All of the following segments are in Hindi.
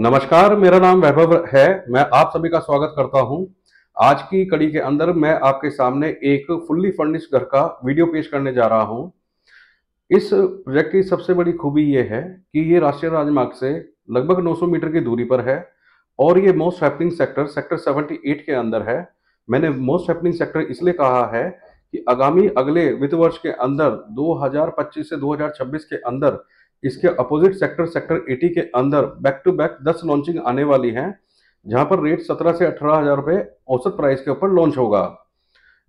नमस्कार मेरा नाम वैभव है मैं आप सभी का स्वागत करता हूं आज की कड़ी के अंदर मैं आपके सामने एक फुल्ली फर्निश घर का वीडियो पेश करने जा रहा हूं इस प्रोजेक्ट की सबसे बड़ी खूबी ये है कि ये राष्ट्रीय राजमार्ग से लगभग 900 मीटर की दूरी पर है और ये मोस्ट हैपनिंग सेक्टर सेक्टर 78 के अंदर है मैंने मोस्ट हैपनिंग सेक्टर इसलिए कहा है कि आगामी अगले वित्त वर्ष के अंदर 2025 से 2026 के अंदर इसके अपोजिट सेक्टर सेक्टर 80 के अंदर बैक टू बैक 10 लॉन्चिंग आने वाली हैं जहां पर रेट 17 से अठारह हजार रुपये औसत प्राइस के ऊपर लॉन्च होगा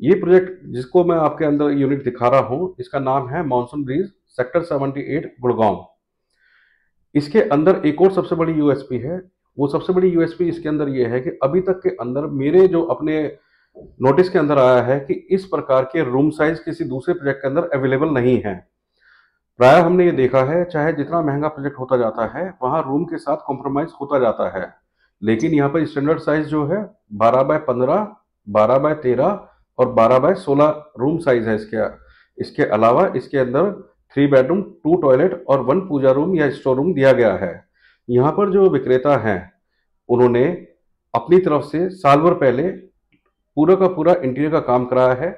ये प्रोजेक्ट जिसको मैं आपके अंदर यूनिट दिखा रहा हूं इसका नाम है मानसून ब्रीज सेक्टर 78 गुड़गांव इसके अंदर एक और सबसे बड़ी यूएसपी है वो सबसे बड़ी यूएसपी इसके अंदर ये है कि अभी तक के अंदर मेरे जो अपने नोटिस के अंदर आया है कि इस प्रकार के रूम साइज किसी दूसरे प्रोजेक्ट के अंदर अवेलेबल नहीं है प्राय हमने ये देखा है चाहे जितना महंगा प्रोजेक्ट होता जाता है वहाँ रूम के साथ कॉम्प्रोमाइज होता जाता है लेकिन यहाँ पर स्टैंडर्ड साइज जो है बारह बाय पंद्रह बारह बाय तेरह और बारह बाय सोलह रूम साइज है इसके इसके अलावा इसके अंदर थ्री बेडरूम टू टॉयलेट और वन पूजा रूम या स्टोर रूम दिया गया है यहाँ पर जो विक्रेता हैं उन्होंने अपनी तरफ से साल भर पहले पूरा का पूरा इंटीरियर का काम कराया है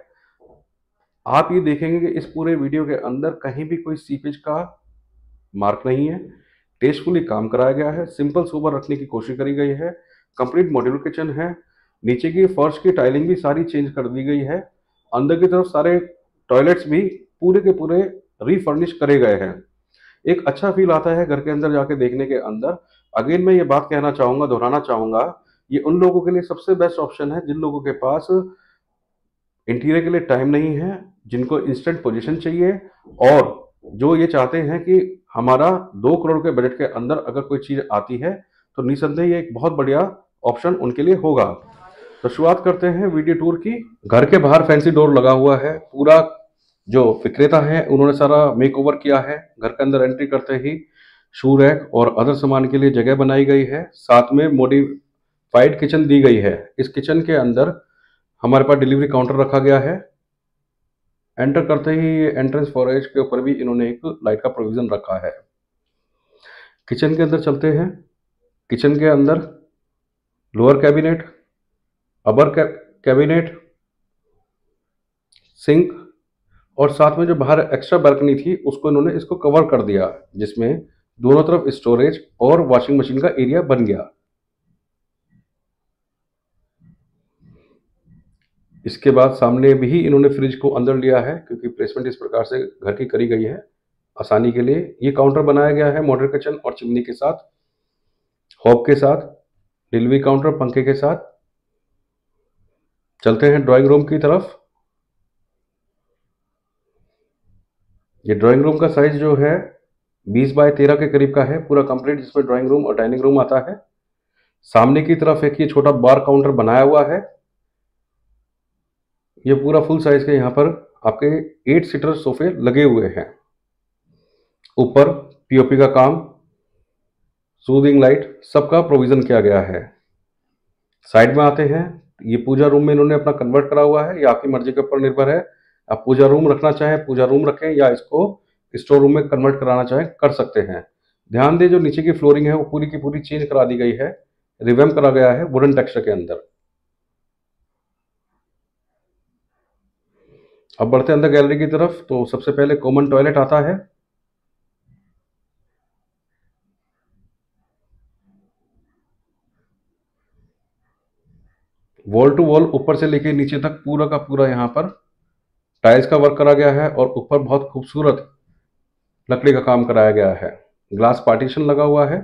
आप ये देखेंगे कि इस पूरे वीडियो के अंदर कहीं भी कोई सीपेज का मार्क नहीं है टेस्टफुली काम कराया गया है सिंपल सोबर रखने की कोशिश करी गई है कंप्लीट मॉड्यूल किचन है नीचे की फर्श की टाइलिंग भी सारी चेंज कर दी गई है अंदर की तरफ सारे टॉयलेट्स भी पूरे के पूरे रिफर्निश करे गए हैं एक अच्छा फील आता है घर के अंदर जाके देखने के अंदर अगेन मैं ये बात कहना चाहूँगा दोहराना चाहूँगा ये उन लोगों के लिए सबसे बेस्ट ऑप्शन है जिन लोगों के पास इंटीरियर के लिए टाइम नहीं है जिनको इंस्टेंट पोजीशन चाहिए और जो ये चाहते हैं कि हमारा दो करोड़ के बजट के अंदर अगर कोई चीज़ आती है तो निसंदेह ये एक बहुत बढ़िया ऑप्शन उनके लिए होगा तो शुरुआत करते हैं वीडियो टूर की घर के बाहर फैंसी डोर लगा हुआ है पूरा जो विक्रेता है उन्होंने सारा मेक ओवर किया है घर के अंदर एंट्री करते ही शू रैक और अदर सामान के लिए जगह बनाई गई है साथ में मोडिफाइड किचन दी गई है इस किचन के अंदर हमारे पास डिलीवरी काउंटर रखा गया है एंटर करते ही एंट्रेंस फॉरेज के ऊपर भी इन्होंने एक लाइट का प्रोविज़न रखा है किचन के अंदर चलते हैं किचन के अंदर lower cabinet upper cabinet sink और साथ में जो बाहर एक्स्ट्रा बालकनी थी उसको इन्होंने इसको कवर कर दिया जिसमें दोनों तरफ स्टोरेज और वॉशिंग मशीन का एरिया बन गया इसके बाद सामने भी इन्होंने फ्रिज को अंदर लिया है क्योंकि प्लेसमेंट इस प्रकार से घर की करी गई है आसानी के लिए ये काउंटर बनाया गया है मॉडर्न किचन और चिमनी के साथ हॉब के साथ डिलीवरी काउंटर पंखे के साथ चलते हैं ड्राइंग रूम की तरफ ये ड्राइंग रूम का साइज जो है 20 बाय 13 के करीब का है पूरा कंप्लीट जिसमें ड्राइंग रूम और डाइनिंग रूम आता है सामने की तरफ एक ये छोटा बार काउंटर बनाया हुआ है ये पूरा फुल साइज के यहाँ पर आपके एट सीटर सोफे लगे हुए हैं ऊपर पीओपी का काम सूदिंग लाइट सबका प्रोविज़न किया गया है साइड में आते हैं ये पूजा रूम में इन्होंने अपना कन्वर्ट करा हुआ है या आपकी मर्जी के ऊपर निर्भर है आप पूजा रूम रखना चाहें पूजा रूम रखें या इसको स्टोर रूम में कन्वर्ट कराना चाहें कर सकते हैं ध्यान दें जो नीचे की फ्लोरिंग है वो पूरी की पूरी चेंज करा दी गई है रिवेम करा गया है वुडन टेक्सचर के अंदर अब बढ़ते अंदर गैलरी की तरफ तो सबसे पहले कॉमन टॉयलेट आता है वॉल टू वॉल ऊपर से लेके नीचे तक पूरा का पूरा यहां पर टाइल्स का वर्क करा गया है और ऊपर बहुत खूबसूरत लकड़ी का काम कराया गया है ग्लास पार्टीशन लगा हुआ है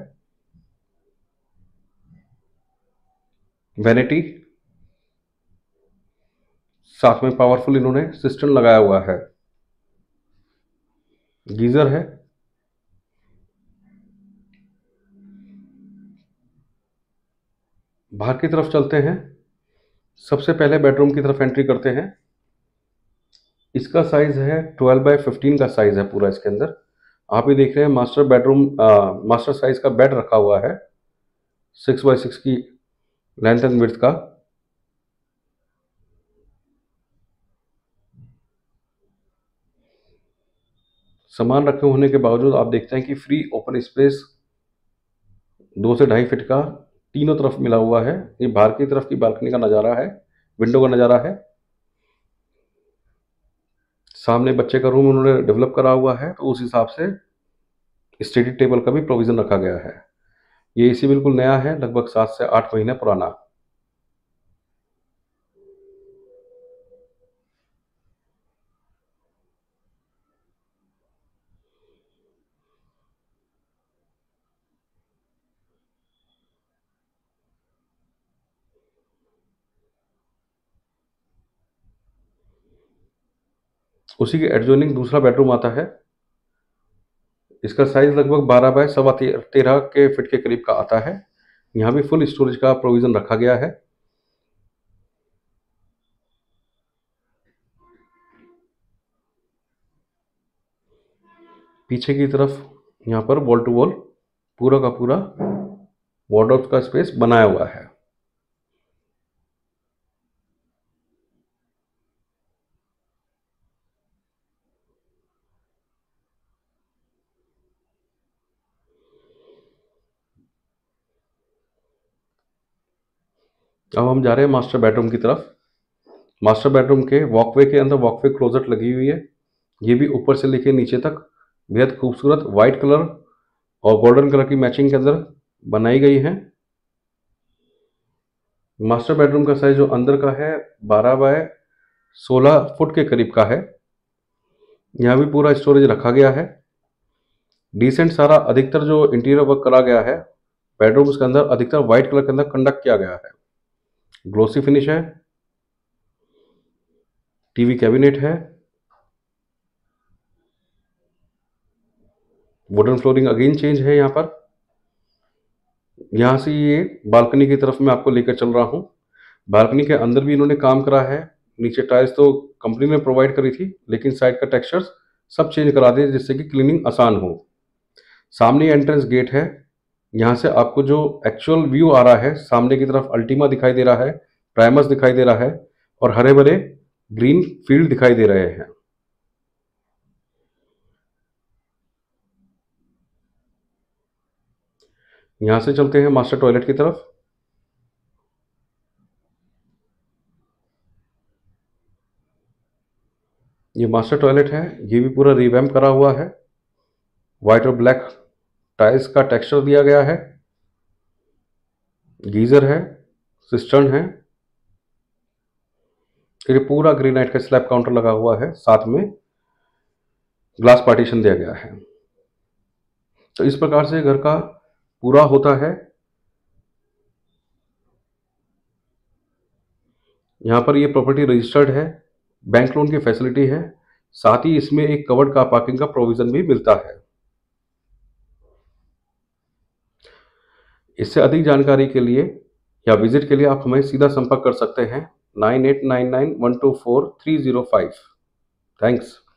वेनेटी साथ में पावरफुल इन्होंने सिस्टम लगाया हुआ है गीजर है बाहर की तरफ चलते हैं सबसे पहले बेडरूम की तरफ एंट्री करते हैं इसका साइज़ है 12 बाय 15 का साइज़ है पूरा इसके अंदर आप ही देख रहे हैं मास्टर बेडरूम मास्टर साइज़ का बेड रखा हुआ है सिक्स बाय सिक्स की लेंथ एंड विर्थ का सामान रखे होने के बावजूद आप देखते हैं कि फ्री ओपन स्पेस दो से ढाई फिट का तीनों तरफ मिला हुआ है ये बाहर की तरफ की बालकनी का नज़ारा है विंडो का नज़ारा है सामने बच्चे का रूम उन्होंने डेवलप करा हुआ है तो उस हिसाब से स्टडी टेबल का भी प्रोविज़न रखा गया है ये इसी बिल्कुल नया है लगभग सात से आठ महीने पुराना उसी के एडजोनिंग दूसरा बेडरूम आता है इसका साइज लगभग बारह बाय सवा तेरह के फिट के करीब का आता है यहाँ भी फुल स्टोरेज का प्रोविज़न रखा गया है पीछे की तरफ यहाँ पर वॉल टू वॉल पूरा का पूरा वार्डरोब का स्पेस बनाया हुआ है अब हम जा रहे हैं मास्टर बेडरूम की तरफ मास्टर बेडरूम के वॉकवे के अंदर वॉकवे क्लोजेट लगी हुई है ये भी ऊपर से लेके नीचे तक बेहद खूबसूरत वाइट कलर और गोल्डन कलर की मैचिंग के अंदर बनाई गई है मास्टर बेडरूम का साइज जो अंदर का है बारह बाय सोलह फुट के करीब का है यहाँ भी पूरा स्टोरेज रखा गया है डिसेंट सारा अधिकतर जो इंटीरियर वर्क करा गया है बेडरूम्स के अंदर अधिकतर वाइट कलर के अंदर कंडक्ट किया गया है ग्लोसी फिनिश है टीवी कैबिनेट है वुडन फ्लोरिंग अगेन चेंज है यहाँ पर यहाँ से ये बालकनी की तरफ मैं आपको लेकर चल रहा हूँ बालकनी के अंदर भी इन्होंने काम करा है नीचे टाइल्स तो कंपनी ने प्रोवाइड करी थी लेकिन साइड का टेक्सचर्स सब चेंज करा दिए जिससे कि क्लीनिंग आसान हो सामने एंट्रेंस गेट है यहाँ से आपको जो एक्चुअल व्यू आ रहा है सामने की तरफ अल्टीमा दिखाई दे रहा है प्राइमस दिखाई दे रहा है और हरे भरे ग्रीन फील्ड दिखाई दे रहे हैं यहां से चलते हैं मास्टर टॉयलेट की तरफ ये मास्टर टॉयलेट है ये भी पूरा रिवैम्प करा हुआ है व्हाइट और ब्लैक टाइल्स का टेक्सचर दिया गया है गीज़र है सिस्टर्न है फिर पूरा ग्रेनाइट का स्लैब काउंटर लगा हुआ है साथ में ग्लास पार्टीशन दिया गया है तो इस प्रकार से घर का पूरा होता है यहाँ पर ये प्रॉपर्टी रजिस्टर्ड है बैंक लोन की फैसिलिटी है साथ ही इसमें एक कवर्ड का पार्किंग का प्रोविज़न भी मिलता है इससे अधिक जानकारी के लिए या विजिट के लिए आप हमें सीधा संपर्क कर सकते हैं nine eight nine nine one two four three zero five thanks